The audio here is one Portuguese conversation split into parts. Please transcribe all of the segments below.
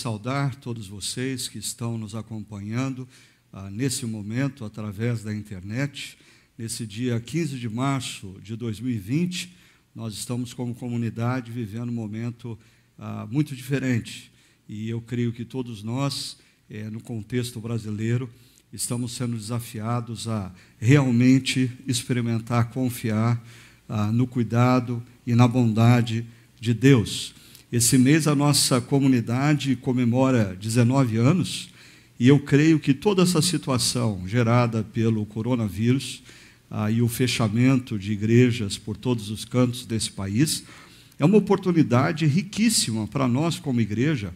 saudar todos vocês que estão nos acompanhando ah, nesse momento através da internet. Nesse dia 15 de março de 2020, nós estamos como comunidade vivendo um momento ah, muito diferente. E eu creio que todos nós, eh, no contexto brasileiro, estamos sendo desafiados a realmente experimentar, confiar ah, no cuidado e na bondade de Deus. Esse mês a nossa comunidade comemora 19 anos e eu creio que toda essa situação gerada pelo coronavírus ah, e o fechamento de igrejas por todos os cantos desse país é uma oportunidade riquíssima para nós, como igreja,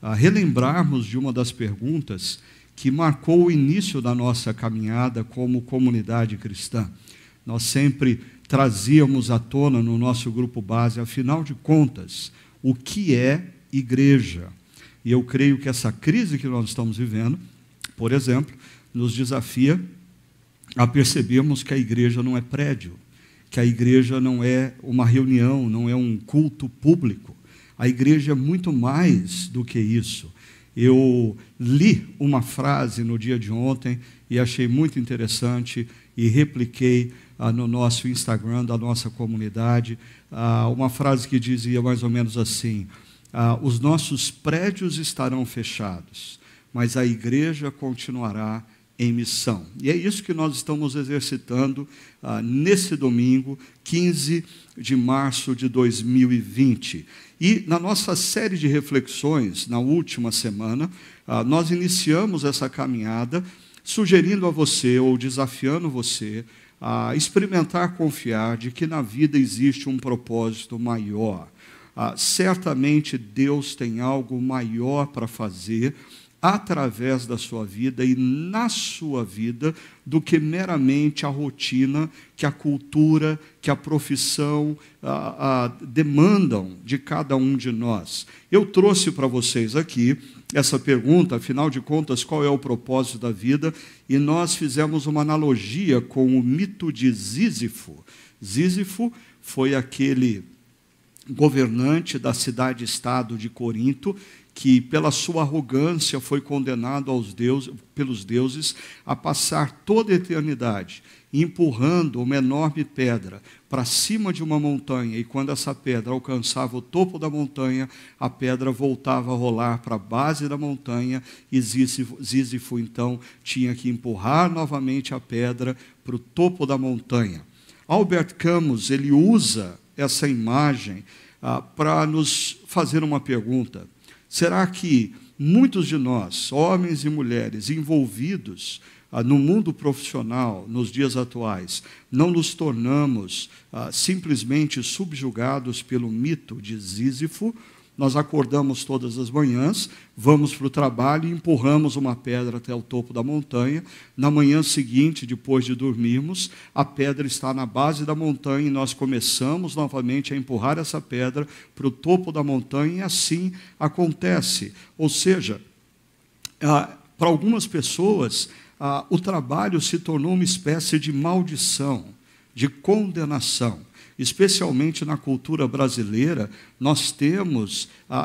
a relembrarmos de uma das perguntas que marcou o início da nossa caminhada como comunidade cristã. Nós sempre trazíamos à tona no nosso grupo base, afinal de contas, o que é igreja. E eu creio que essa crise que nós estamos vivendo, por exemplo, nos desafia a percebermos que a igreja não é prédio, que a igreja não é uma reunião, não é um culto público. A igreja é muito mais do que isso. Eu li uma frase no dia de ontem e achei muito interessante e repliquei ah, no nosso Instagram da nossa comunidade, ah, uma frase que dizia mais ou menos assim: ah, os nossos prédios estarão fechados, mas a igreja continuará em missão. E é isso que nós estamos exercitando ah, nesse domingo, 15 de março de 2020. E na nossa série de reflexões, na última semana, ah, nós iniciamos essa caminhada sugerindo a você ou desafiando você a experimentar confiar de que na vida existe um propósito maior. Ah, certamente Deus tem algo maior para fazer através da sua vida e na sua vida do que meramente a rotina que a cultura, que a profissão a, a, demandam de cada um de nós. Eu trouxe para vocês aqui essa pergunta, afinal de contas, qual é o propósito da vida? E nós fizemos uma analogia com o mito de Sísifo. Sísifo foi aquele governante da cidade-estado de Corinto que pela sua arrogância foi condenado aos deuses, pelos deuses a passar toda a eternidade empurrando uma enorme pedra para cima de uma montanha, e quando essa pedra alcançava o topo da montanha, a pedra voltava a rolar para a base da montanha, e Zísifo então tinha que empurrar novamente a pedra para o topo da montanha. Albert Camus ele usa essa imagem ah, para nos fazer uma pergunta. Será que muitos de nós, homens e mulheres envolvidos ah, no mundo profissional nos dias atuais, não nos tornamos ah, simplesmente subjugados pelo mito de Sísifo, nós acordamos todas as manhãs, vamos para o trabalho e empurramos uma pedra até o topo da montanha. Na manhã seguinte, depois de dormirmos, a pedra está na base da montanha e nós começamos novamente a empurrar essa pedra para o topo da montanha e assim acontece. Ou seja, ah, para algumas pessoas, ah, o trabalho se tornou uma espécie de maldição, de condenação especialmente na cultura brasileira, nós temos a, a,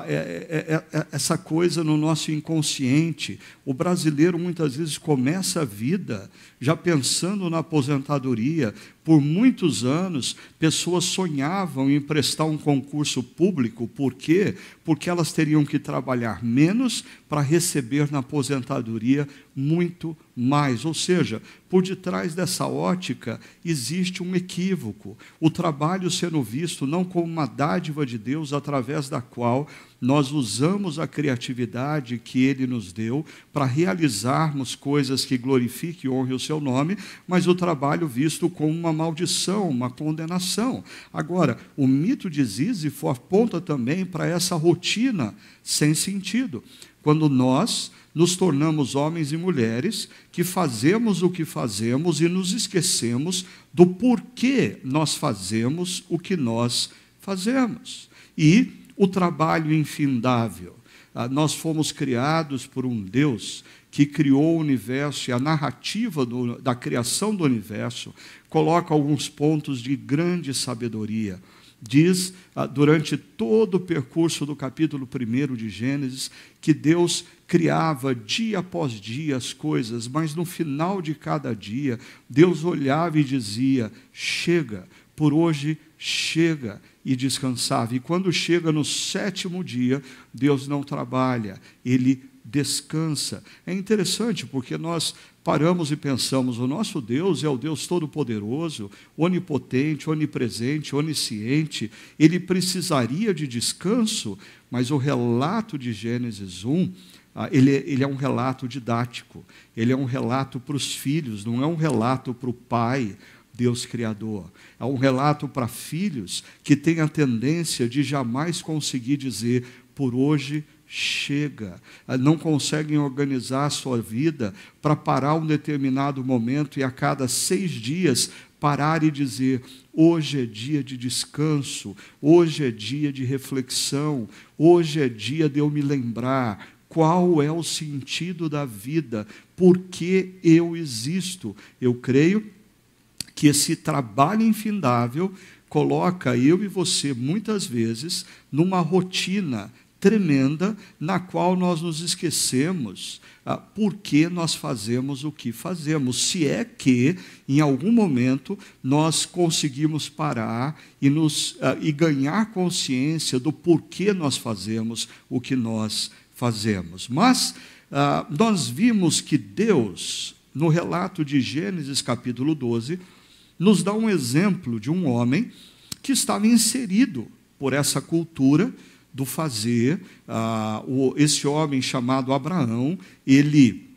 a, essa coisa no nosso inconsciente. O brasileiro muitas vezes começa a vida já pensando na aposentadoria, por muitos anos, pessoas sonhavam em prestar um concurso público, por quê? Porque elas teriam que trabalhar menos para receber na aposentadoria muito mais. Ou seja, por detrás dessa ótica existe um equívoco. O trabalho sendo visto não como uma dádiva de Deus através da qual nós usamos a criatividade que Ele nos deu para realizarmos coisas que glorifiquem e honrem o Seu nome, mas o trabalho visto como uma maldição, uma condenação. Agora, o mito de Sísifo aponta também para essa rotina sem sentido, quando nós nos tornamos homens e mulheres que fazemos o que fazemos e nos esquecemos do porquê nós fazemos o que nós fazemos. E o trabalho infindável. Ah, nós fomos criados por um Deus que criou o universo e a narrativa do, da criação do universo coloca alguns pontos de grande sabedoria. Diz, ah, durante todo o percurso do capítulo 1 de Gênesis, que Deus criava dia após dia as coisas, mas no final de cada dia, Deus olhava e dizia: Chega, por hoje chega, e descansava. E quando chega no sétimo dia, Deus não trabalha, ele descansa. É interessante porque nós paramos e pensamos: o nosso Deus é o Deus todo-poderoso, onipotente, onipresente, onisciente. Ele precisaria de descanso, mas o relato de Gênesis 1 ah, ele, é, ele, é um relato didático, ele é um relato para os filhos, não é um relato para o pai, Deus Criador. É um relato para filhos que tem a tendência de jamais conseguir dizer, por hoje chega, ah, não conseguem organizar a sua vida para parar um determinado momento e a cada seis dias parar e dizer: hoje é dia de descanso, hoje é dia de reflexão, hoje é dia de eu me lembrar. Qual é o sentido da vida? Por que eu existo? Eu creio que esse trabalho infindável coloca eu e você, muitas vezes, numa rotina tremenda na qual nós nos esquecemos ah, por que nós fazemos o que fazemos, se é que em algum momento nós conseguimos parar e, nos, ah, e ganhar consciência do porquê nós fazemos o que nós fazemos. Mas ah, nós vimos que Deus, no relato de Gênesis capítulo 12, nos dá um exemplo de um homem que estava inserido por essa cultura do fazer. Ah, o, esse homem chamado Abraão, ele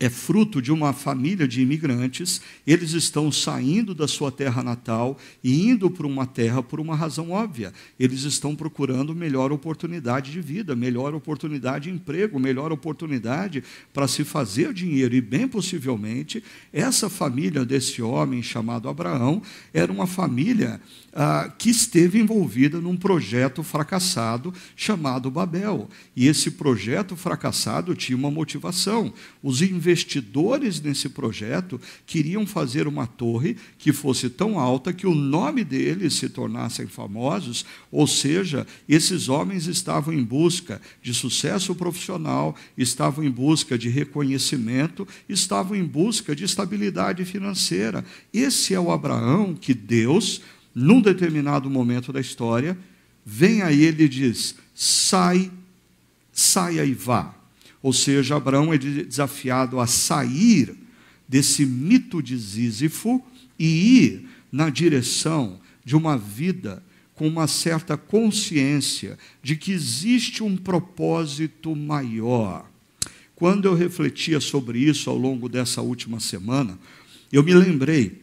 é fruto de uma família de imigrantes, eles estão saindo da sua terra natal e indo para uma terra por uma razão óbvia. Eles estão procurando melhor oportunidade de vida, melhor oportunidade de emprego, melhor oportunidade para se fazer dinheiro. E, bem possivelmente, essa família desse homem chamado Abraão era uma família ah, que esteve envolvida num projeto fracassado chamado Babel. E esse projeto fracassado tinha uma motivação. Os investidores investidores nesse projeto queriam fazer uma torre que fosse tão alta que o nome deles se tornassem famosos, ou seja, esses homens estavam em busca de sucesso profissional, estavam em busca de reconhecimento, estavam em busca de estabilidade financeira. Esse é o Abraão que Deus, num determinado momento da história, vem a ele e diz: sai, saia e vá. Ou seja, Abraão é desafiado a sair desse mito de Sísifo e ir na direção de uma vida com uma certa consciência de que existe um propósito maior. Quando eu refletia sobre isso ao longo dessa última semana, eu me lembrei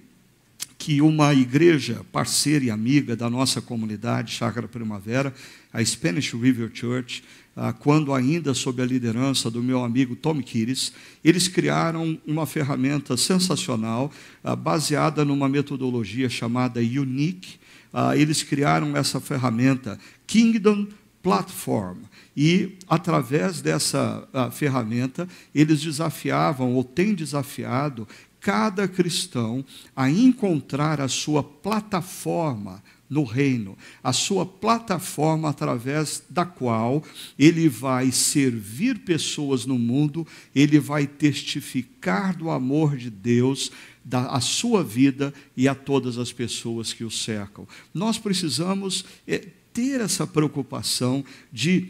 que uma igreja parceira e amiga da nossa comunidade, Chácara Primavera, a Spanish River Church, ah, quando ainda sob a liderança do meu amigo Tom Kires, eles criaram uma ferramenta sensacional, ah, baseada numa metodologia chamada Unique. Ah, eles criaram essa ferramenta Kingdom Platform. E, através dessa ferramenta, eles desafiavam, ou têm desafiado, cada cristão a encontrar a sua plataforma no reino, a sua plataforma através da qual ele vai servir pessoas no mundo, ele vai testificar do amor de Deus da a sua vida e a todas as pessoas que o cercam. Nós precisamos é, ter essa preocupação de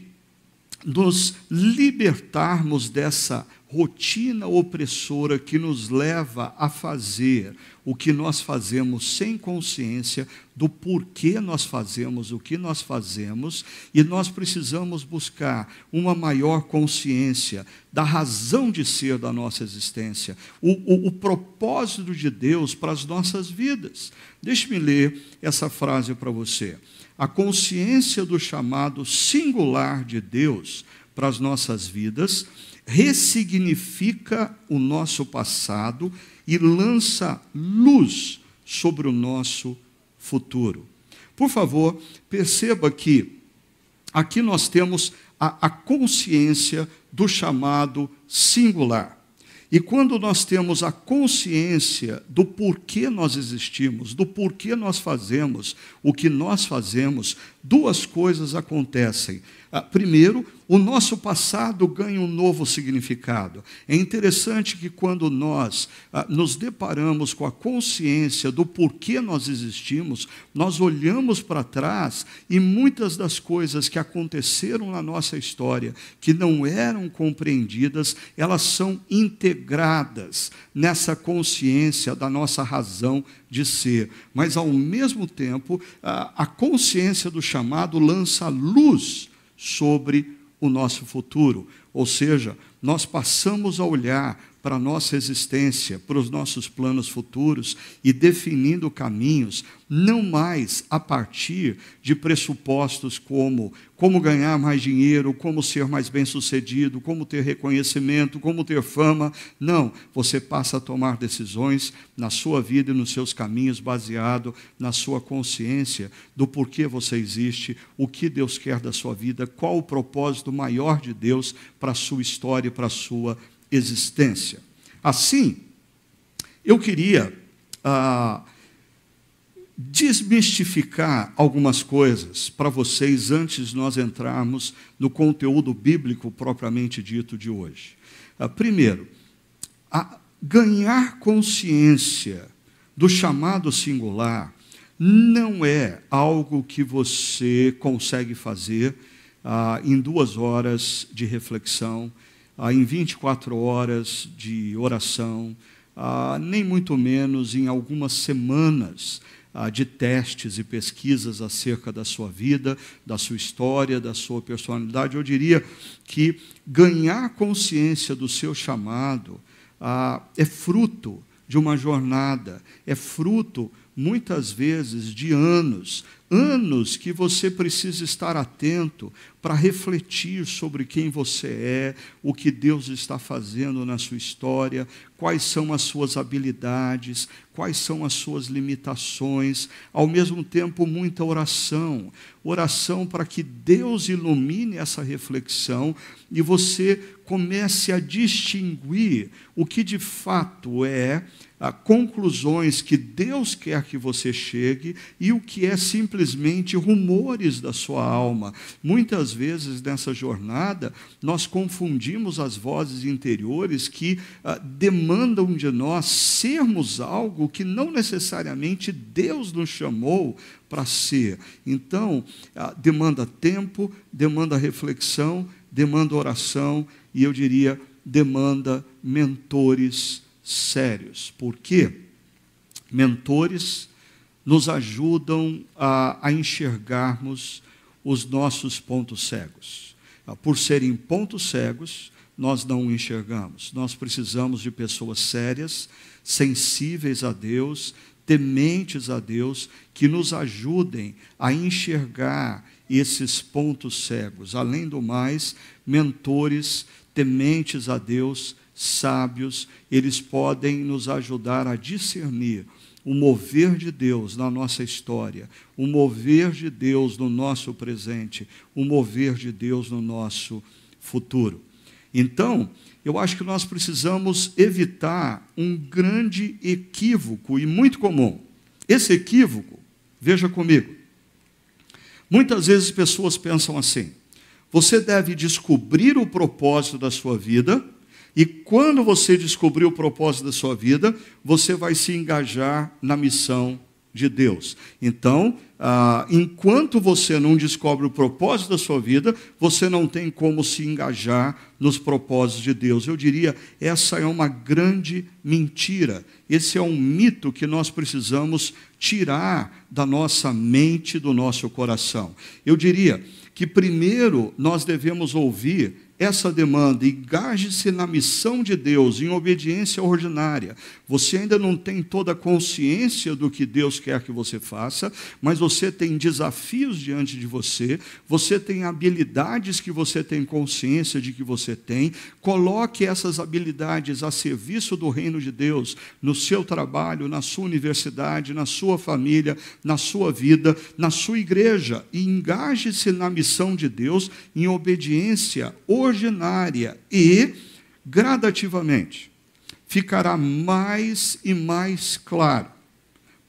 nos libertarmos dessa rotina opressora que nos leva a fazer o que nós fazemos sem consciência do porquê nós fazemos o que nós fazemos, e nós precisamos buscar uma maior consciência da razão de ser da nossa existência, o, o, o propósito de Deus para as nossas vidas. Deixe-me ler essa frase para você. A consciência do chamado singular de Deus para as nossas vidas ressignifica o nosso passado e lança luz sobre o nosso futuro. Por favor, perceba que aqui nós temos a, a consciência do chamado singular. E quando nós temos a consciência do porquê nós existimos, do porquê nós fazemos o que nós fazemos, duas coisas acontecem. Ah, primeiro, o nosso passado ganha um novo significado. É interessante que quando nós ah, nos deparamos com a consciência do porquê nós existimos, nós olhamos para trás e muitas das coisas que aconteceram na nossa história, que não eram compreendidas, elas são integradas nessa consciência da nossa razão de ser. Mas, ao mesmo tempo, ah, a consciência do chamado lança luz sobre o nosso futuro. Ou seja, nós passamos a olhar para a nossa existência, para os nossos planos futuros e definindo caminhos, não mais a partir de pressupostos como como ganhar mais dinheiro, como ser mais bem-sucedido, como ter reconhecimento, como ter fama. Não, você passa a tomar decisões na sua vida e nos seus caminhos baseado na sua consciência do porquê você existe, o que Deus quer da sua vida, qual o propósito maior de Deus para a sua história e para a sua vida existência. Assim, eu queria ah, desmistificar algumas coisas para vocês antes de nós entrarmos no conteúdo bíblico propriamente dito de hoje. Ah, primeiro, ganhar consciência do chamado singular não é algo que você consegue fazer ah, em duas horas de reflexão ah, em 24 horas de oração, ah, nem muito menos em algumas semanas ah, de testes e pesquisas acerca da sua vida, da sua história, da sua personalidade. Eu diria que ganhar consciência do seu chamado ah, é fruto de uma jornada, é fruto muitas vezes de anos, anos que você precisa estar atento para refletir sobre quem você é, o que Deus está fazendo na sua história, quais são as suas habilidades, quais são as suas limitações, ao mesmo tempo muita oração, oração para que Deus ilumine essa reflexão e você comece a distinguir o que de fato é a conclusões que Deus quer que você chegue e o que é simplesmente rumores da sua alma. Muitas vezes nessa jornada, nós confundimos as vozes interiores que ah, demandam de nós sermos algo que não necessariamente Deus nos chamou para ser. Então, ah, demanda tempo, demanda reflexão, demanda oração e eu diria, demanda mentores sérios, porque mentores nos ajudam a, a enxergarmos os nossos pontos cegos. Por serem pontos cegos, nós não enxergamos. Nós precisamos de pessoas sérias, sensíveis a Deus, tementes a Deus, que nos ajudem a enxergar esses pontos cegos. Além do mais, mentores tementes a Deus, sábios, eles podem nos ajudar a discernir o mover de Deus na nossa história, o mover de Deus no nosso presente, o mover de Deus no nosso futuro. Então, eu acho que nós precisamos evitar um grande equívoco e muito comum. Esse equívoco, veja comigo. Muitas vezes pessoas pensam assim: você deve descobrir o propósito da sua vida e quando você descobrir o propósito da sua vida, você vai se engajar na missão de Deus. Então, ah, enquanto você não descobre o propósito da sua vida, você não tem como se engajar nos propósitos de Deus. Eu diria, essa é uma grande mentira. Esse é um mito que nós precisamos tirar da nossa mente, do nosso coração. Eu diria que primeiro nós devemos ouvir essa demanda, engaje-se na missão de Deus, em obediência ordinária. Você ainda não tem toda a consciência do que Deus quer que você faça, mas você tem desafios diante de você, você tem habilidades que você tem consciência de que você tem. Coloque essas habilidades a serviço do reino de Deus, no seu trabalho, na sua universidade, na sua família, na sua vida, na sua igreja, e engaje-se na missão de Deus em obediência ordinária ordinária e, gradativamente, ficará mais e mais claro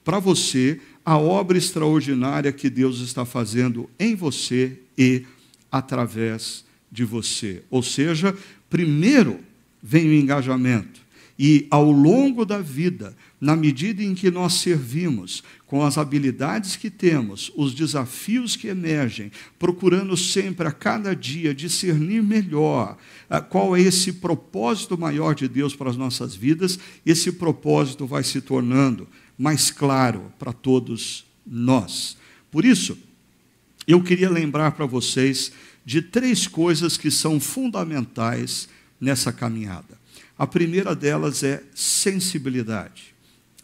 para você a obra extraordinária que Deus está fazendo em você e através de você. Ou seja, primeiro vem o engajamento, e ao longo da vida, na medida em que nós servimos, com as habilidades que temos, os desafios que emergem, procurando sempre a cada dia discernir melhor ah, qual é esse propósito maior de Deus para as nossas vidas, esse propósito vai se tornando mais claro para todos nós. Por isso, eu queria lembrar para vocês de três coisas que são fundamentais nessa caminhada. A primeira delas é sensibilidade.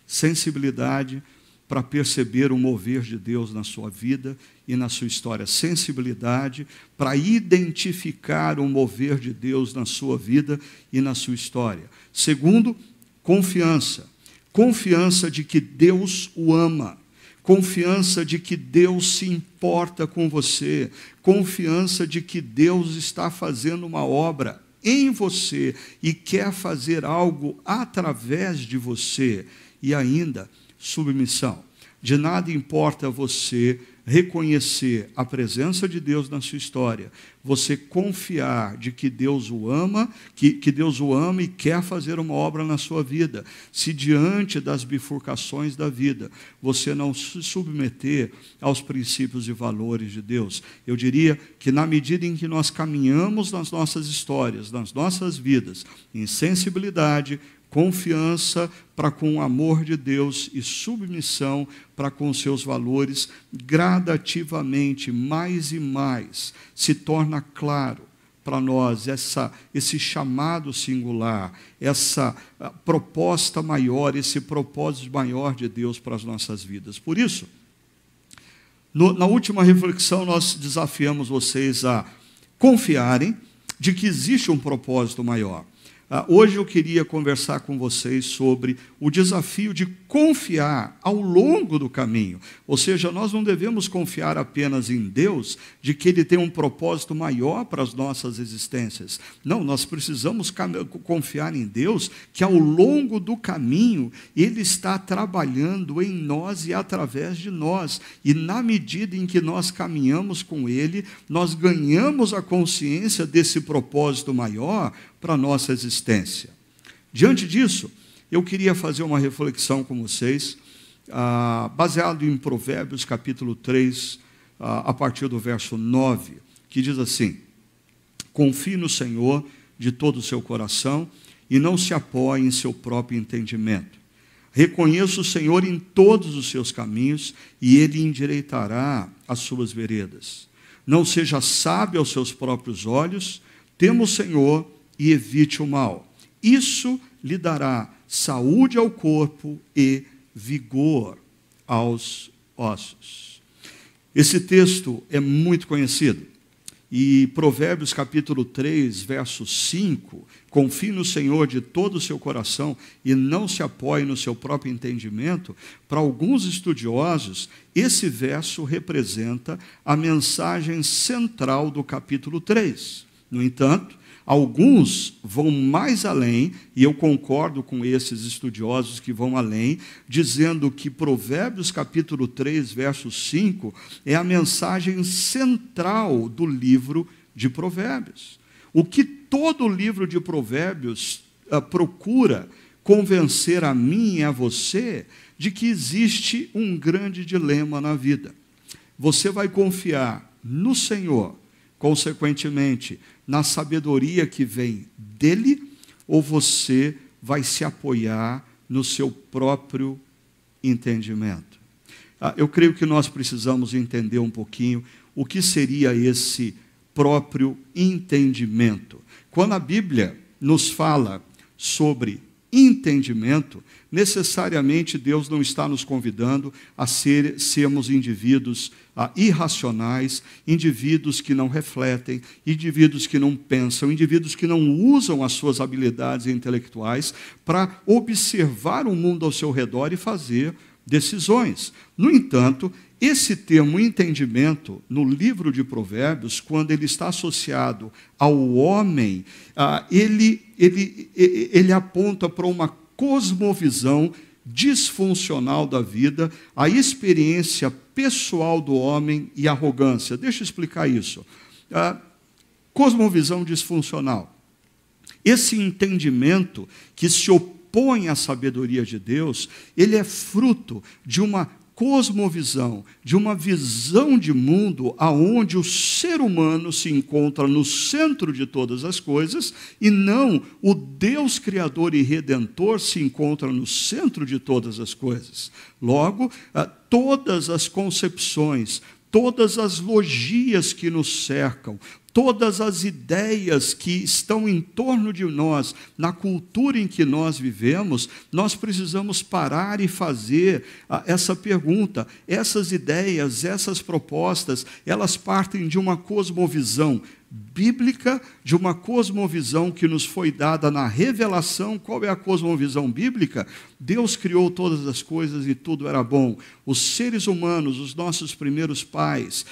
Sensibilidade para perceber o mover de Deus na sua vida e na sua história. Sensibilidade para identificar o mover de Deus na sua vida e na sua história. Segundo, confiança. Confiança de que Deus o ama confiança de que Deus se importa com você, confiança de que Deus está fazendo uma obra, em você e quer fazer algo através de você. E ainda, submissão. De nada importa você reconhecer a presença de Deus na sua história, você confiar de que Deus o ama, que, que Deus o ama e quer fazer uma obra na sua vida, se diante das bifurcações da vida você não se submeter aos princípios e valores de Deus. Eu diria que na medida em que nós caminhamos nas nossas histórias, nas nossas vidas, em sensibilidade, confiança para com o amor de Deus e submissão para com seus valores, gradativamente, mais e mais, se torna claro para nós essa, esse chamado singular, essa ah, proposta maior, esse propósito maior de Deus para as nossas vidas. Por isso, no, na última reflexão, nós desafiamos vocês a confiarem de que existe um propósito maior ah, hoje eu queria conversar com vocês sobre o desafio de confiar ao longo do caminho. Ou seja, nós não devemos confiar apenas em Deus, de que Ele tem um propósito maior para as nossas existências. Não, nós precisamos confiar em Deus que ao longo do caminho Ele está trabalhando em nós e através de nós. E na medida em que nós caminhamos com Ele, nós ganhamos a consciência desse propósito maior para a nossa existência. Diante disso, eu queria fazer uma reflexão com vocês, ah, baseado em Provérbios capítulo 3, ah, a partir do verso 9, que diz assim: Confie no Senhor de todo o seu coração e não se apoie em seu próprio entendimento. Reconheça o Senhor em todos os seus caminhos e ele endireitará as suas veredas. Não seja sábio aos seus próprios olhos, tema o Senhor e evite o mal. Isso lhe dará saúde ao corpo e vigor aos ossos. Esse texto é muito conhecido. E Provérbios capítulo 3, verso 5, confie no Senhor de todo o seu coração e não se apoie no seu próprio entendimento, para alguns estudiosos, esse verso representa a mensagem central do capítulo 3. No entanto, Alguns vão mais além, e eu concordo com esses estudiosos que vão além, dizendo que Provérbios capítulo 3, verso 5 é a mensagem central do livro de Provérbios. O que todo livro de Provérbios uh, procura convencer a mim e a você de que existe um grande dilema na vida. Você vai confiar no Senhor Consequentemente, na sabedoria que vem dele, ou você vai se apoiar no seu próprio entendimento? Ah, eu creio que nós precisamos entender um pouquinho o que seria esse próprio entendimento. Quando a Bíblia nos fala sobre entendimento, necessariamente Deus não está nos convidando a ser, sermos indivíduos ah, irracionais, indivíduos que não refletem, indivíduos que não pensam, indivíduos que não usam as suas habilidades intelectuais para observar o mundo ao seu redor e fazer decisões. No entanto, esse termo entendimento, no livro de Provérbios, quando ele está associado ao homem, ah, ele, ele, ele aponta para uma cosmovisão disfuncional da vida, a experiência pessoal do homem e arrogância. Deixa eu explicar isso. cosmovisão disfuncional. Esse entendimento que se opõe à sabedoria de Deus, ele é fruto de uma cosmovisão, de uma visão de mundo aonde o ser humano se encontra no centro de todas as coisas e não o Deus criador e redentor se encontra no centro de todas as coisas. Logo, ah, todas as concepções, todas as logias que nos cercam, todas as ideias que estão em torno de nós, na cultura em que nós vivemos, nós precisamos parar e fazer ah, essa pergunta. Essas ideias, essas propostas, elas partem de uma cosmovisão bíblica, de uma cosmovisão que nos foi dada na revelação. Qual é a cosmovisão bíblica? Deus criou todas as coisas e tudo era bom. Os seres humanos, os nossos primeiros pais,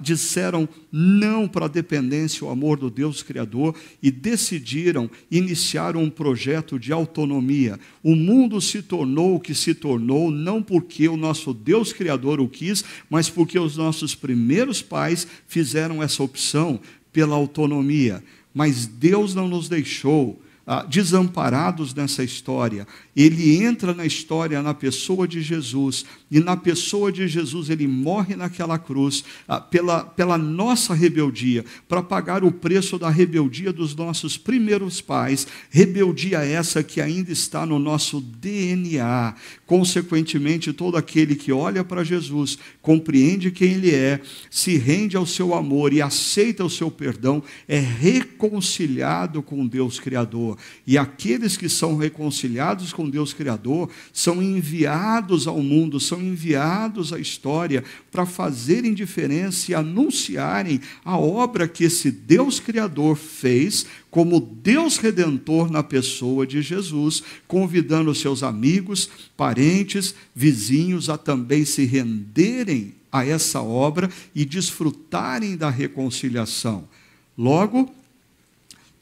disseram não para a dependência e o amor do Deus Criador e decidiram iniciar um projeto de autonomia. O mundo se tornou o que se tornou, não porque o nosso Deus Criador o quis, mas porque os nossos primeiros pais fizeram essa opção pela autonomia. Mas Deus não nos deixou ah, desamparados nessa história. Ele entra na história na pessoa de Jesus e na pessoa de Jesus ele morre naquela cruz ah, pela, pela nossa rebeldia, para pagar o preço da rebeldia dos nossos primeiros pais, rebeldia essa que ainda está no nosso DNA. Consequentemente, todo aquele que olha para Jesus, compreende quem ele é, se rende ao seu amor e aceita o seu perdão, é reconciliado com Deus Criador. E aqueles que são reconciliados com Deus Criador são enviados ao mundo, são enviados à história para fazerem diferença e anunciarem a obra que esse Deus Criador fez como Deus Redentor na pessoa de Jesus, convidando seus amigos, parentes, vizinhos a também se renderem a essa obra e desfrutarem da reconciliação. Logo,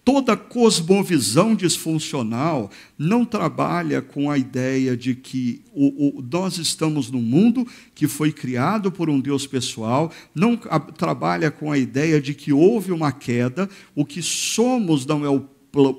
toda cosmovisão disfuncional não trabalha com a ideia de que o, o, nós estamos num mundo que foi criado por um Deus pessoal, não a, trabalha com a ideia de que houve uma queda, o que somos não é o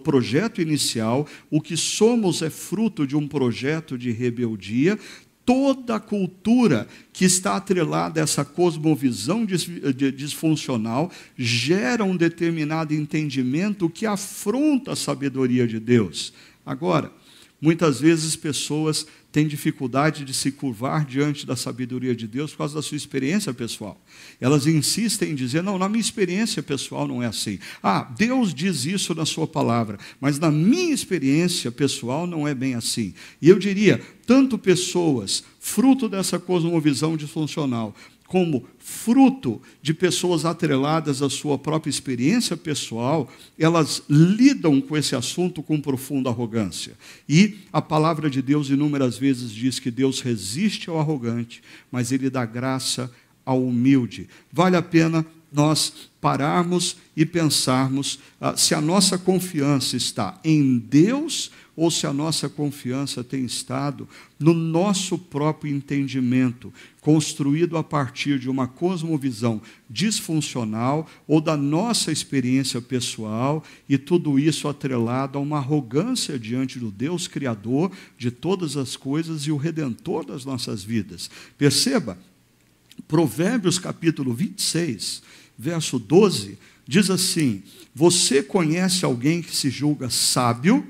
projeto inicial, o que somos é fruto de um projeto de rebeldia, toda a cultura que está atrelada a essa cosmovisão disfuncional gera um determinado entendimento que afronta a sabedoria de Deus. Agora, Muitas vezes pessoas têm dificuldade de se curvar diante da sabedoria de Deus por causa da sua experiência pessoal. Elas insistem em dizer: não, na minha experiência pessoal não é assim. Ah, Deus diz isso na sua palavra, mas na minha experiência pessoal não é bem assim. E eu diria: tanto pessoas, fruto dessa cosmovisão disfuncional, como fruto de pessoas atreladas à sua própria experiência pessoal, elas lidam com esse assunto com profunda arrogância. E a palavra de Deus inúmeras vezes diz que Deus resiste ao arrogante, mas ele dá graça ao humilde. Vale a pena nós pararmos e pensarmos ah, se a nossa confiança está em Deus ou se a nossa confiança tem estado no nosso próprio entendimento, construído a partir de uma cosmovisão disfuncional ou da nossa experiência pessoal, e tudo isso atrelado a uma arrogância diante do Deus Criador de todas as coisas e o Redentor das nossas vidas. Perceba, Provérbios capítulo 26, verso 12, diz assim: Você conhece alguém que se julga sábio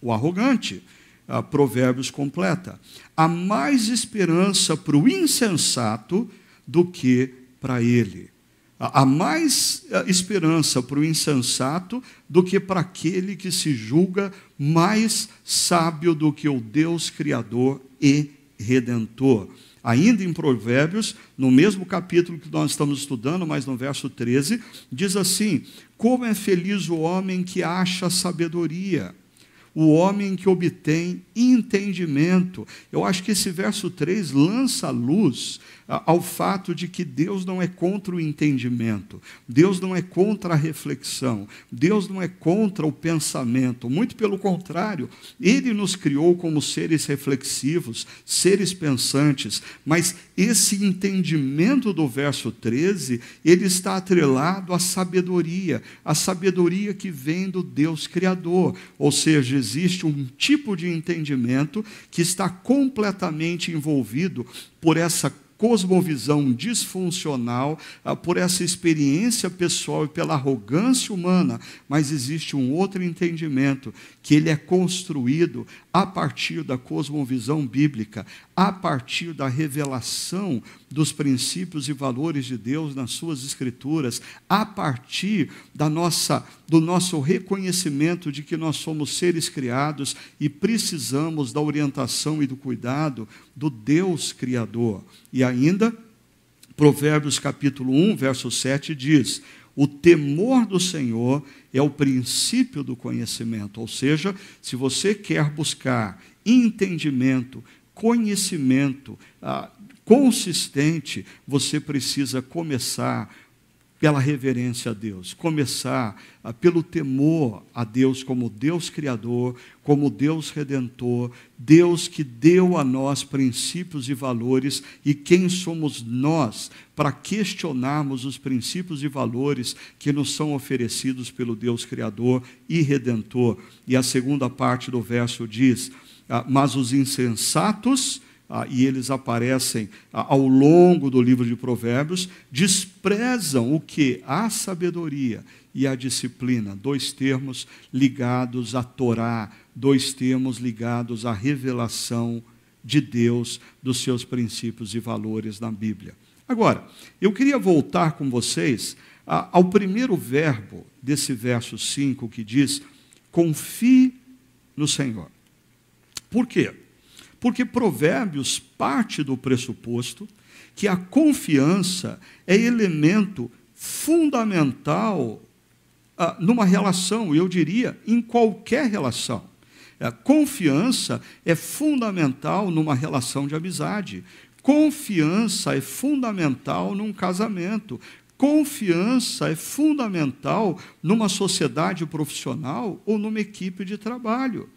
o arrogante. A provérbios completa. Há mais esperança para o insensato do que para ele. Há mais eh, esperança para o insensato do que para aquele que se julga mais sábio do que o Deus Criador e Redentor. Ainda em Provérbios, no mesmo capítulo que nós estamos estudando, mas no verso 13, diz assim: Como é feliz o homem que acha sabedoria o homem que obtém entendimento. Eu acho que esse verso 3 lança a luz ao fato de que Deus não é contra o entendimento, Deus não é contra a reflexão, Deus não é contra o pensamento, muito pelo contrário, Ele nos criou como seres reflexivos, seres pensantes, mas esse entendimento do verso 13, ele está atrelado à sabedoria, à sabedoria que vem do Deus Criador, ou seja, existe um tipo de entendimento que está completamente envolvido por essa cosmovisão disfuncional, ah, por essa experiência pessoal e pela arrogância humana, mas existe um outro entendimento, que ele é construído a partir da cosmovisão bíblica, a partir da revelação dos princípios e valores de Deus nas suas escrituras, a partir da nossa do nosso reconhecimento de que nós somos seres criados e precisamos da orientação e do cuidado do Deus criador. E ainda Provérbios capítulo 1, verso 7 diz: o temor do Senhor é o princípio do conhecimento, ou seja, se você quer buscar entendimento, conhecimento, ah, consistente, você precisa começar pela reverência a Deus, começar ah, pelo temor a Deus como Deus criador, como Deus redentor, Deus que deu a nós princípios e valores e quem somos nós para questionarmos os princípios e valores que nos são oferecidos pelo Deus criador e redentor. E a segunda parte do verso diz: ah, "Mas os insensatos ah, e eles aparecem ah, ao longo do livro de Provérbios, desprezam o que? A sabedoria e a disciplina, dois termos ligados à Torá, dois termos ligados à revelação de Deus dos seus princípios e valores na Bíblia. Agora, eu queria voltar com vocês ah, ao primeiro verbo desse verso 5 que diz: confie no Senhor. Por quê? Porque Provérbios parte do pressuposto que a confiança é elemento fundamental ah, numa relação, eu diria, em qualquer relação. A confiança é fundamental numa relação de amizade. Confiança é fundamental num casamento. Confiança é fundamental numa sociedade profissional ou numa equipe de trabalho.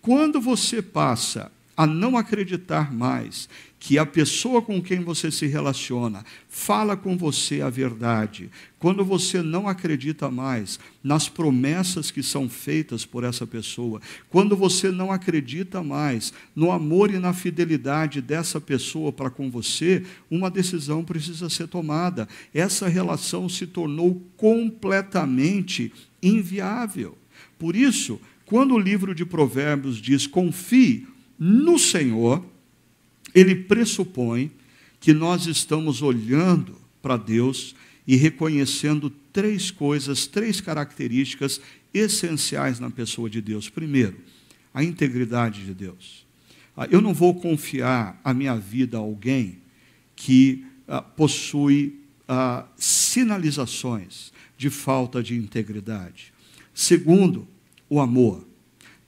Quando você passa a não acreditar mais que a pessoa com quem você se relaciona fala com você a verdade, quando você não acredita mais nas promessas que são feitas por essa pessoa, quando você não acredita mais no amor e na fidelidade dessa pessoa para com você, uma decisão precisa ser tomada. Essa relação se tornou completamente inviável. Por isso, quando o livro de Provérbios diz confie no Senhor, ele pressupõe que nós estamos olhando para Deus e reconhecendo três coisas, três características essenciais na pessoa de Deus. Primeiro, a integridade de Deus. Ah, eu não vou confiar a minha vida a alguém que ah, possui ah, sinalizações de falta de integridade. Segundo, o amor.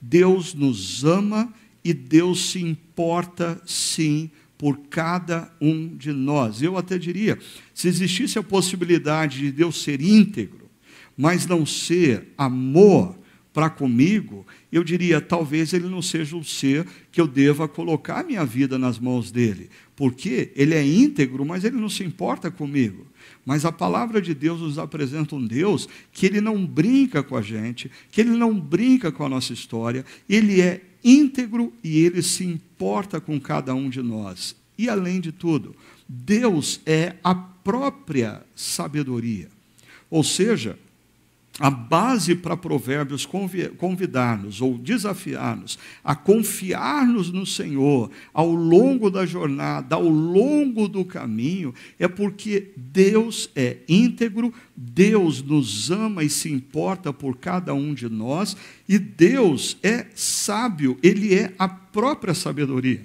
Deus nos ama e Deus se importa sim por cada um de nós. Eu até diria, se existisse a possibilidade de Deus ser íntegro, mas não ser amor para comigo, eu diria, talvez ele não seja o ser que eu deva colocar minha vida nas mãos dele, porque ele é íntegro, mas ele não se importa comigo. Mas a palavra de Deus nos apresenta um Deus que ele não brinca com a gente, que ele não brinca com a nossa história, ele é íntegro e ele se importa com cada um de nós. E além de tudo, Deus é a própria sabedoria. Ou seja, a base para Provérbios convidar-nos ou desafiar-nos a confiar-nos no Senhor ao longo da jornada, ao longo do caminho, é porque Deus é íntegro, Deus nos ama e se importa por cada um de nós, e Deus é sábio, Ele é a própria sabedoria.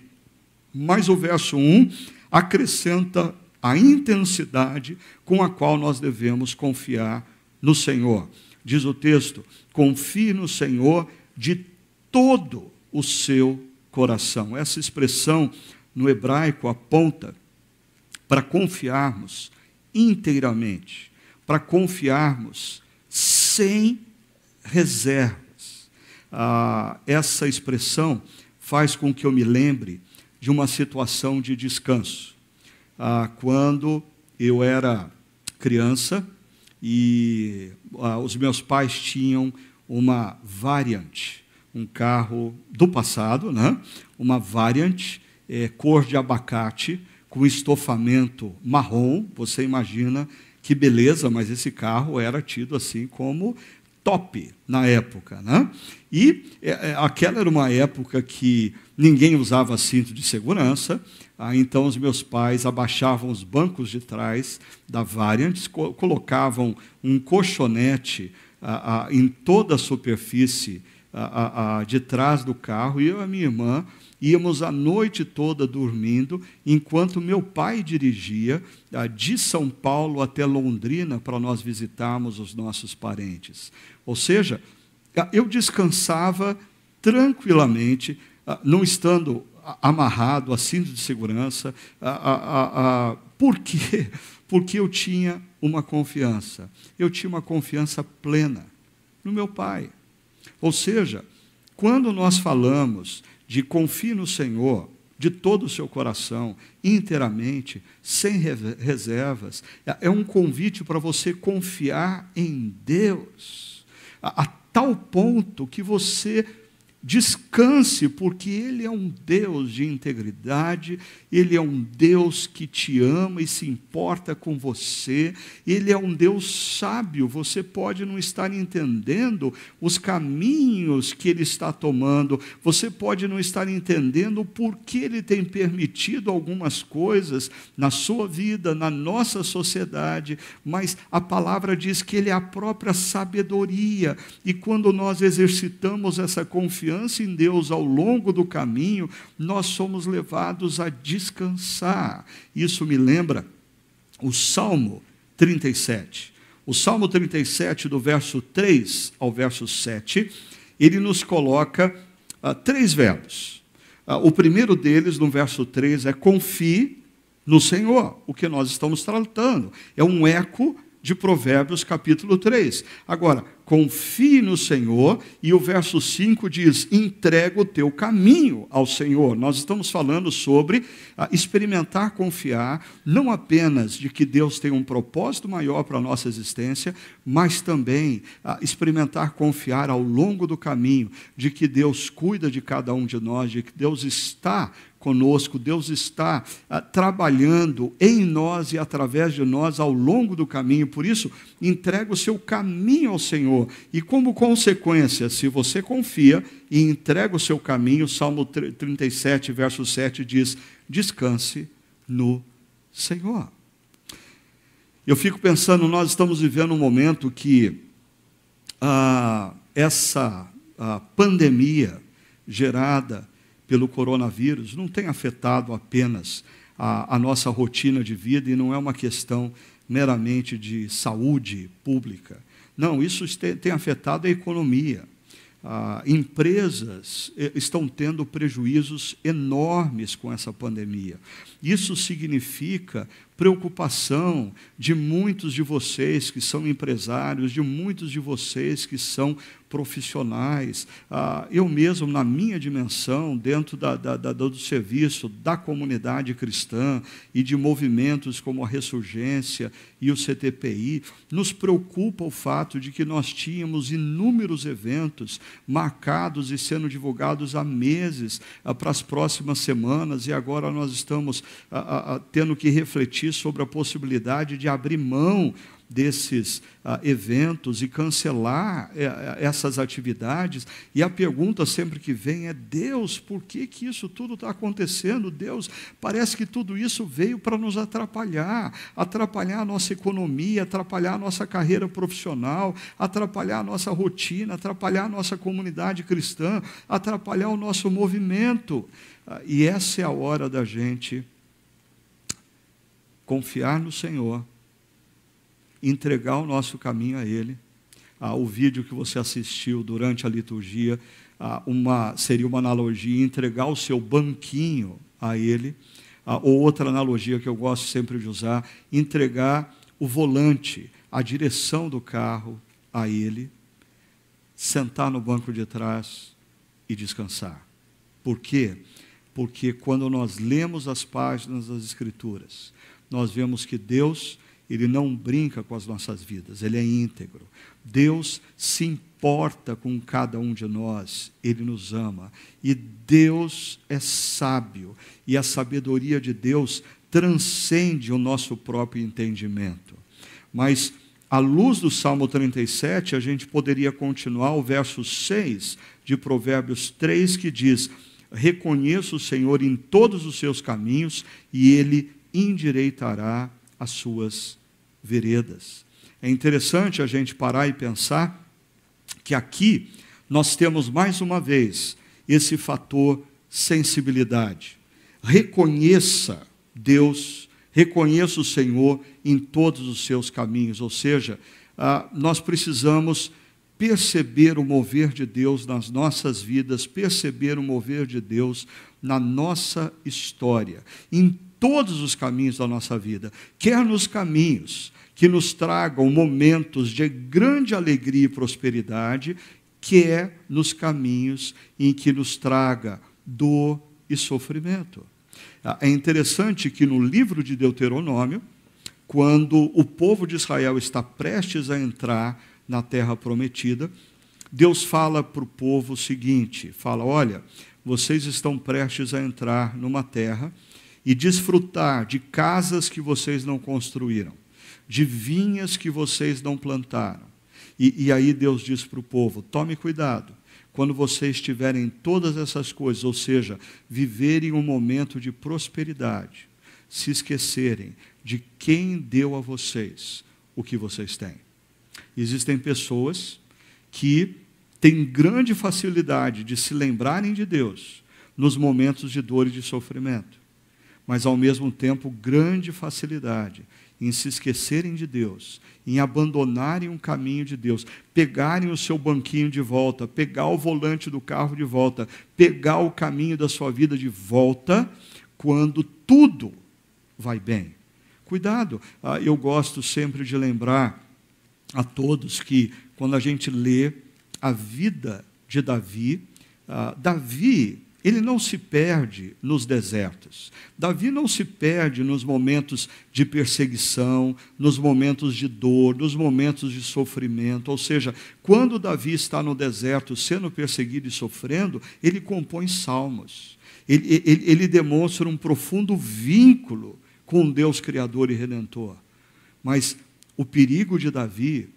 Mas o verso 1 acrescenta a intensidade com a qual nós devemos confiar no Senhor. Diz o texto: confie no Senhor de todo o seu coração. Essa expressão no hebraico aponta para confiarmos inteiramente, para confiarmos sem reservas. Ah, essa expressão faz com que eu me lembre de uma situação de descanso. Ah, quando eu era criança, e ah, os meus pais tinham uma variante, um carro do passado, né? uma variante é, cor de abacate com estofamento marrom. Você imagina que beleza, mas esse carro era tido assim como top, na época. Né? E é, é, aquela era uma época que ninguém usava cinto de segurança, ah, então os meus pais abaixavam os bancos de trás da Variant, co colocavam um colchonete ah, ah, em toda a superfície ah, ah, ah, de trás do carro, e eu e a minha irmã íamos a noite toda dormindo, enquanto meu pai dirigia de São Paulo até Londrina para nós visitarmos os nossos parentes. Ou seja, ah, eu descansava tranquilamente, ah, não estando amarrado a cinto de segurança. Ah, por quê? Porque eu tinha uma confiança. Eu tinha uma confiança plena no meu Pai. Ou seja, quando nós falamos de confie no Senhor de todo o seu coração, inteiramente, sem reservas, é, é um convite para você confiar em Deus a, a tal ponto que você Descanse, porque Ele é um Deus de integridade, Ele é um Deus que te ama e se importa com você, Ele é um Deus sábio. Você pode não estar entendendo os caminhos que Ele está tomando, você pode não estar entendendo por que Ele tem permitido algumas coisas na sua vida, na nossa sociedade, mas a palavra diz que Ele é a própria sabedoria, e quando nós exercitamos essa confiança, confiança em Deus ao longo do caminho, nós somos levados a descansar. Isso me lembra o Salmo 37. O Salmo 37, do verso 3 ao verso 7, ele nos coloca ah, três verbos. Ah, o primeiro deles, no verso 3, é confie no Senhor, o que nós estamos tratando. É um eco de Provérbios capítulo 3. Agora, confie no Senhor, e o verso 5 diz: entrega o teu caminho ao Senhor. Nós estamos falando sobre ah, experimentar confiar, não apenas de que Deus tem um propósito maior para a nossa existência, mas também ah, experimentar confiar ao longo do caminho, de que Deus cuida de cada um de nós, de que Deus está conosco, Deus está ah, trabalhando em nós e através de nós ao longo do caminho. Por isso, entrega o seu caminho ao Senhor. E como consequência, se você confia e entrega o seu caminho, Salmo 37, verso 7 diz: descanse no Senhor. Eu fico pensando, nós estamos vivendo um momento que ah, essa ah, pandemia gerada pelo coronavírus não tem afetado apenas a, a nossa rotina de vida e não é uma questão meramente de saúde pública. Não, isso tem afetado a economia. Ah, empresas eh, estão tendo prejuízos enormes com essa pandemia. Isso significa preocupação de muitos de vocês que são empresários, de muitos de vocês que são profissionais. Ah, eu mesmo, na minha dimensão, dentro da, da, da, do serviço da comunidade cristã e de movimentos como a Ressurgência e o CTPI, nos preocupa o fato de que nós tínhamos inúmeros eventos marcados e sendo divulgados há meses ah, para as próximas semanas, e agora nós estamos a, a, tendo que refletir sobre a possibilidade de abrir mão desses ah, eventos e cancelar eh, eh, essas atividades. E a pergunta sempre que vem é: Deus, por que, que isso tudo está acontecendo? Deus, parece que tudo isso veio para nos atrapalhar atrapalhar a nossa economia, atrapalhar a nossa carreira profissional, atrapalhar a nossa rotina, atrapalhar a nossa comunidade cristã, atrapalhar o nosso movimento. Ah, e essa é a hora da gente confiar no Senhor, entregar o nosso caminho a Ele. Ah, o vídeo que você assistiu durante a liturgia ah, uma, seria uma analogia: entregar o seu banquinho a Ele. Ah, ou outra analogia que eu gosto sempre de usar: entregar o volante, a direção do carro a Ele, sentar no banco de trás e descansar. Por quê? Porque quando nós lemos as páginas das Escrituras, nós vemos que Deus, ele não brinca com as nossas vidas, ele é íntegro. Deus se importa com cada um de nós, ele nos ama. E Deus é sábio, e a sabedoria de Deus transcende o nosso próprio entendimento. Mas à luz do Salmo 37, a gente poderia continuar o verso 6 de Provérbios 3, que diz: reconheço o Senhor em todos os seus caminhos e ele endireitará as suas veredas. É interessante a gente parar e pensar que aqui nós temos mais uma vez esse fator sensibilidade. Reconheça Deus, reconheça o Senhor em todos os seus caminhos, ou seja, ah, nós precisamos perceber o mover de Deus nas nossas vidas, perceber o mover de Deus na nossa história. Em todos os caminhos da nossa vida, quer nos caminhos que nos tragam momentos de grande alegria e prosperidade, quer nos caminhos em que nos traga dor e sofrimento. Ah, é interessante que no livro de Deuteronômio, quando o povo de Israel está prestes a entrar na terra prometida, Deus fala para o povo o seguinte: fala, olha, vocês estão prestes a entrar numa terra e desfrutar de casas que vocês não construíram, de vinhas que vocês não plantaram. E, e aí Deus diz para o povo: tome cuidado. Quando vocês tiverem todas essas coisas, ou seja, viverem um momento de prosperidade, se esquecerem de quem deu a vocês o que vocês têm. Existem pessoas que têm grande facilidade de se lembrarem de Deus nos momentos de dor e de sofrimento mas ao mesmo tempo grande facilidade em se esquecerem de Deus, em abandonarem um caminho de Deus, pegarem o seu banquinho de volta, pegar o volante do carro de volta, pegar o caminho da sua vida de volta, quando tudo vai bem. Cuidado, ah, eu gosto sempre de lembrar a todos que quando a gente lê a vida de Davi, ah, Davi ele não se perde nos desertos. Davi não se perde nos momentos de perseguição, nos momentos de dor, nos momentos de sofrimento. Ou seja, quando Davi está no deserto sendo perseguido e sofrendo, ele compõe salmos. Ele, ele, ele demonstra um profundo vínculo com Deus Criador e Redentor. Mas o perigo de Davi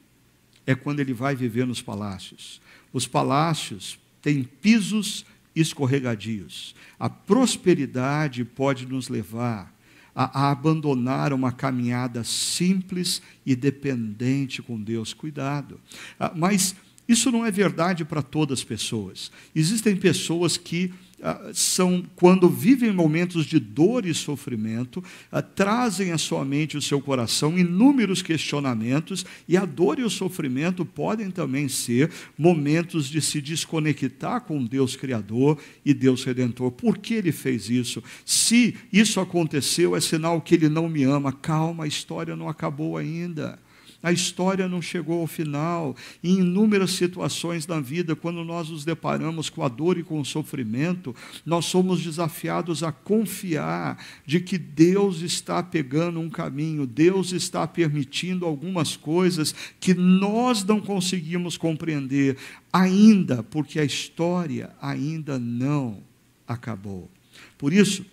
é quando ele vai viver nos palácios. Os palácios têm pisos escorregadios. A prosperidade pode nos levar a, a, abandonar uma caminhada simples e dependente com Deus. Cuidado. Ah, mas isso não é verdade para todas as pessoas. Existem pessoas que ah, são, quando vivem momentos de dor e sofrimento, ah, trazem à sua mente e ao seu coração inúmeros questionamentos, e a dor e o sofrimento podem também ser momentos de se desconectar com Deus Criador e Deus Redentor. Por que ele fez isso? Se isso aconteceu, é sinal que ele não me ama. Calma, a história não acabou ainda a história não chegou ao final. em inúmeras situações da vida, quando nós nos deparamos com a dor e com o sofrimento, nós somos desafiados a confiar de que Deus está pegando um caminho, Deus está permitindo algumas coisas que nós não conseguimos compreender ainda, porque a história ainda não acabou. Por isso,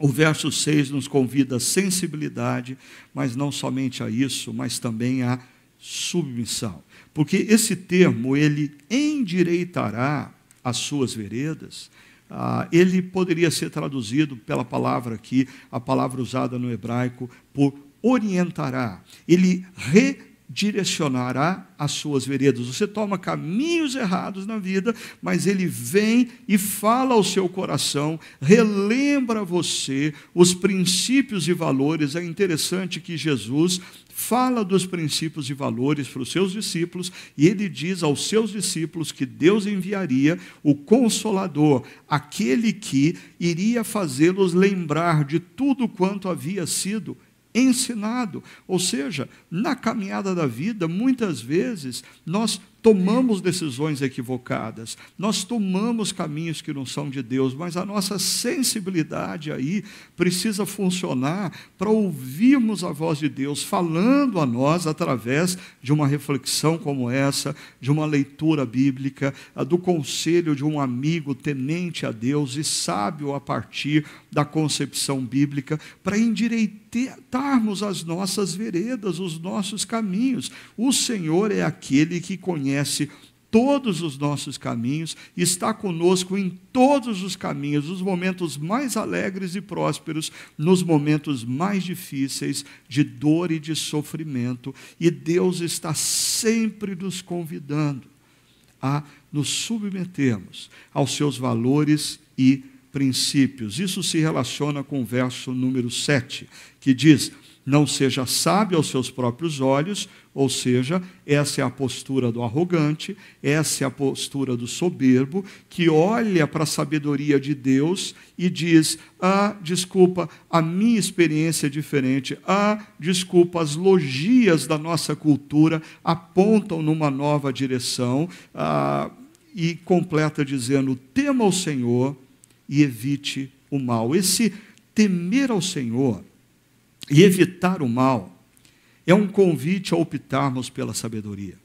o verso 6 nos convida à sensibilidade, mas não somente a isso, mas também à submissão. Porque esse termo, ele endireitará as suas veredas, ah, ele poderia ser traduzido pela palavra aqui, a palavra usada no hebraico, por orientará. Ele re direcionará as suas veredas. Você toma caminhos errados na vida, mas ele vem e fala ao seu coração, relembra você os princípios e valores. É interessante que Jesus fala dos princípios e valores para os seus discípulos e ele diz aos seus discípulos que Deus enviaria o consolador, aquele que iria fazê-los lembrar de tudo quanto havia sido ensinado. Ou seja, na caminhada da vida, muitas vezes nós tomamos decisões equivocadas, nós tomamos caminhos que não são de Deus, mas a nossa sensibilidade aí precisa funcionar para ouvirmos a voz de Deus falando a nós através de uma reflexão como essa, de uma leitura bíblica, do conselho de um amigo temente a Deus e sábio a partir da concepção bíblica, para endireitarmos as nossas veredas, os nossos caminhos. O Senhor é aquele que conhece conhece todos os nossos caminhos, está conosco em todos os caminhos, nos momentos mais alegres e prósperos, nos momentos mais difíceis, de dor e de sofrimento, e Deus está sempre nos convidando a nos submetermos aos seus valores e princípios. Isso se relaciona com o verso número 7, que diz: não seja sábio aos seus próprios olhos, ou seja, essa é a postura do arrogante, essa é a postura do soberbo, que olha para a sabedoria de Deus e diz: ah, desculpa, a minha experiência é diferente, ah, desculpa, as logias da nossa cultura apontam numa nova direção, ah, e completa dizendo: tema o Senhor e evite o mal. Esse temer ao Senhor e evitar o mal é um convite a optarmos pela sabedoria.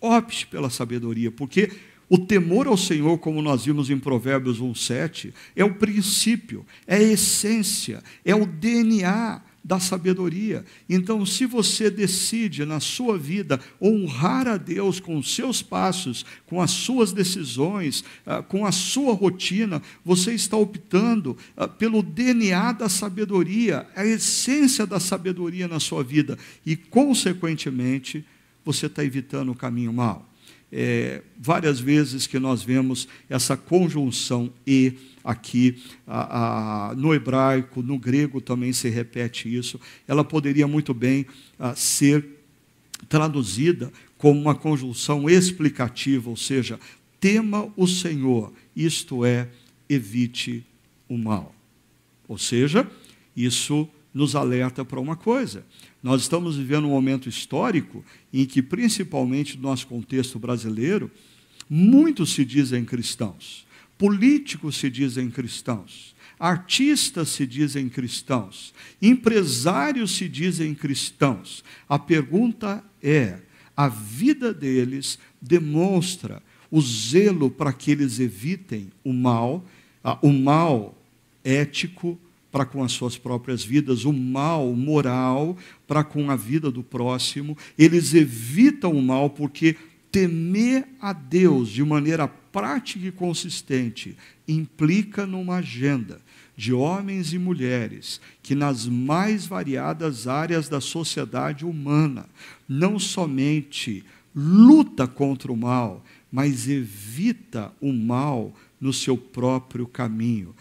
Opte pela sabedoria, porque o temor ao Senhor, como nós vimos em Provérbios 1,7, é o princípio, é a essência, é o DNA da sabedoria. Então, se você decide na sua vida honrar a Deus com os seus passos, com as suas decisões, ah, com a sua rotina, você está optando ah, pelo DNA da sabedoria, a essência da sabedoria na sua vida, e, consequentemente, você está evitando o caminho mau é, várias vezes que nós vemos essa conjunção e aqui a, a, no hebraico, no grego também se repete isso. Ela poderia muito bem a, ah, ser traduzida como uma conjunção explicativa, ou seja, tema o Senhor, isto é, evite o mal. Ou seja, isso nos alerta para uma coisa. Nós estamos vivendo um momento histórico em que, principalmente no nosso contexto brasileiro, muitos se dizem cristãos, políticos se dizem cristãos, artistas se dizem cristãos, empresários se dizem cristãos. A pergunta é: a vida deles demonstra o zelo para que eles evitem o mal, o mal ético, para com as suas próprias vidas, o mal moral para com a vida do próximo. Eles evitam o mal porque temer a Deus de maneira prática e consistente implica numa agenda de homens e mulheres que, nas mais variadas áreas da sociedade humana, não somente luta contra o mal, mas evita o mal no seu próprio caminho.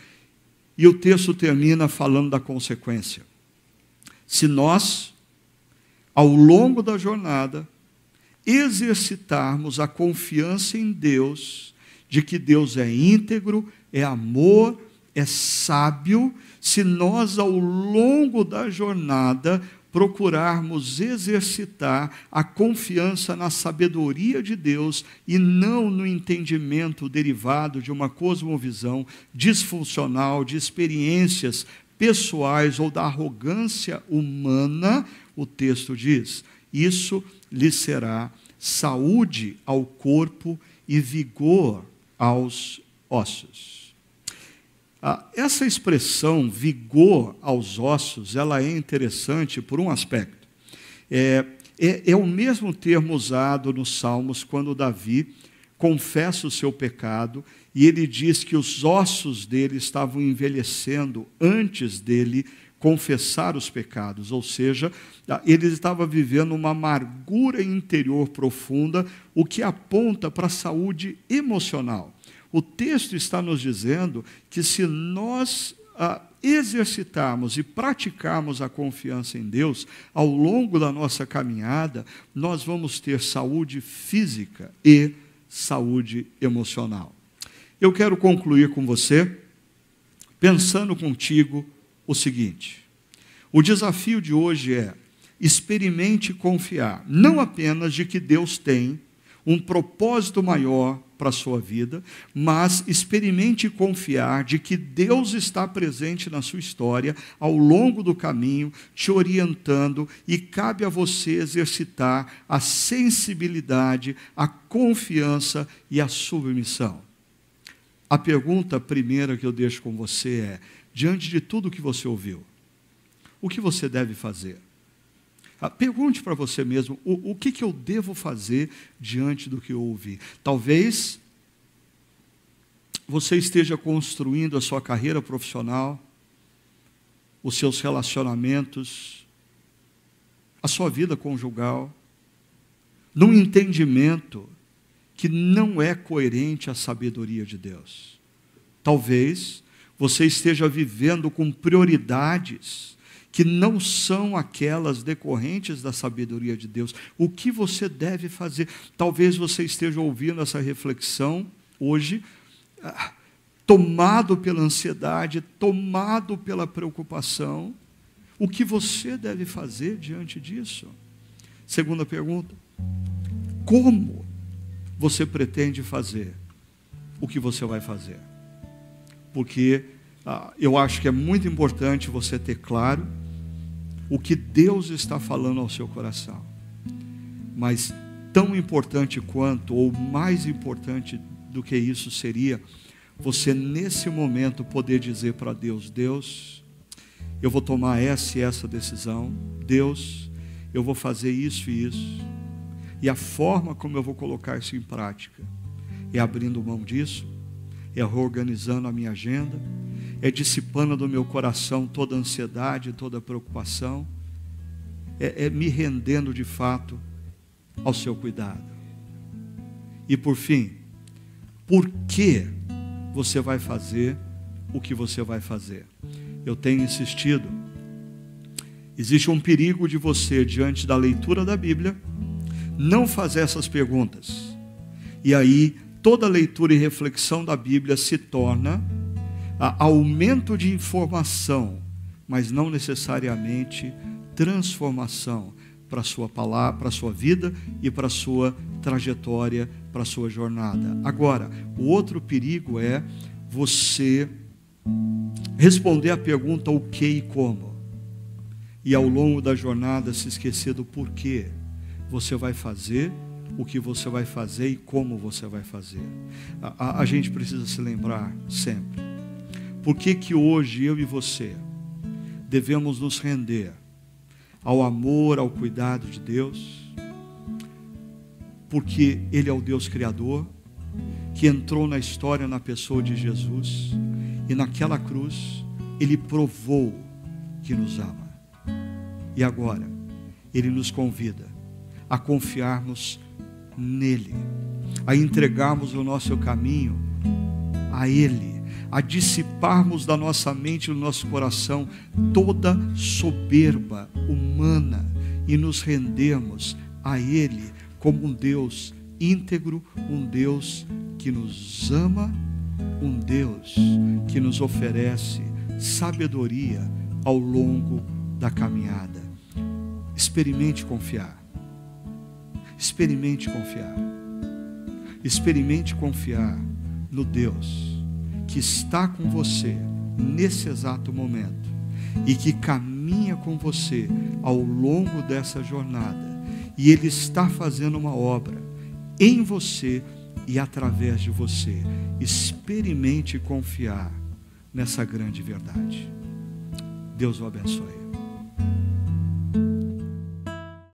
E o texto termina falando da consequência. Se nós, ao longo da jornada, exercitarmos a confiança em Deus, de que Deus é íntegro, é amor, é sábio, se nós, ao longo da jornada, procurarmos exercitar a confiança na sabedoria de Deus e não no entendimento derivado de uma cosmovisão disfuncional, de experiências pessoais ou da arrogância humana, o texto diz: isso lhe será saúde ao corpo e vigor aos ossos. Ah, essa expressão vigor aos ossos, ela é interessante por um aspecto. É, é, é o mesmo termo usado nos Salmos quando Davi confessa o seu pecado e ele diz que os ossos dele estavam envelhecendo antes dele confessar os pecados, ou seja, ah, ele estava vivendo uma amargura interior profunda, o que aponta para a saúde emocional. O texto está nos dizendo que se nós ah, exercitarmos e praticarmos a confiança em Deus ao longo da nossa caminhada, nós vamos ter saúde física e saúde emocional. Eu quero concluir com você pensando contigo o seguinte: o desafio de hoje é experimente confiar, não apenas de que Deus tem um propósito maior para a sua vida, mas experimente confiar de que Deus está presente na sua história ao longo do caminho, te orientando e cabe a você exercitar a sensibilidade, a confiança e a submissão. A pergunta primeira que eu deixo com você é: diante de tudo que você ouviu, o que você deve fazer? Ah, pergunte para você mesmo: o, o que, que eu devo fazer diante do que eu ouvi? Talvez você esteja construindo a sua carreira profissional, os seus relacionamentos, a sua vida conjugal, num entendimento que não é coerente à sabedoria de Deus. Talvez você esteja vivendo com prioridades que não são aquelas decorrentes da sabedoria de Deus. O que você deve fazer? Talvez você esteja ouvindo essa reflexão hoje, ah, tomado pela ansiedade, tomado pela preocupação. O que você deve fazer diante disso? Segunda pergunta: como você pretende fazer o que você vai fazer? Porque ah, eu acho que é muito importante você ter claro o que Deus está falando ao seu coração. Mas tão importante quanto, ou mais importante do que isso seria, você nesse momento poder dizer para Deus: Deus, eu vou tomar essa e essa decisão, Deus, eu vou fazer isso e isso, e a forma como eu vou colocar isso em prática é abrindo mão disso, é reorganizando a minha agenda é dissipando do meu coração toda ansiedade, toda preocupação, é, é me rendendo de fato ao seu cuidado. E por fim, por que você vai fazer o que você vai fazer? Eu tenho insistido. Existe um perigo de você, diante da leitura da Bíblia, não fazer essas perguntas. E aí, toda leitura e reflexão da Bíblia se torna aumento de informação, mas não necessariamente transformação para a sua palavra, para sua vida e para a sua trajetória, para a sua jornada. Agora, o outro perigo é você responder à pergunta o que e como. E ao longo da jornada se esquecer do porquê você vai fazer, o que você vai fazer e como você vai fazer. A, a, a gente precisa se lembrar sempre por que que hoje eu e você devemos nos render ao amor, ao cuidado de Deus? Porque ele é o Deus criador que entrou na história na pessoa de Jesus e naquela cruz ele provou que nos ama. E agora ele nos convida a confiarmos nele, a entregarmos o nosso caminho a ele a dissiparmos da nossa mente e do nosso coração toda soberba humana e nos rendermos a Ele como um Deus íntegro, um Deus que nos ama, um Deus que nos oferece sabedoria ao longo da caminhada. Experimente confiar. Experimente confiar. Experimente confiar no Deus que está com você nesse exato momento e que caminha com você ao longo dessa jornada. E Ele está fazendo uma obra em você e através de você. Experimente confiar nessa grande verdade. Deus o abençoe.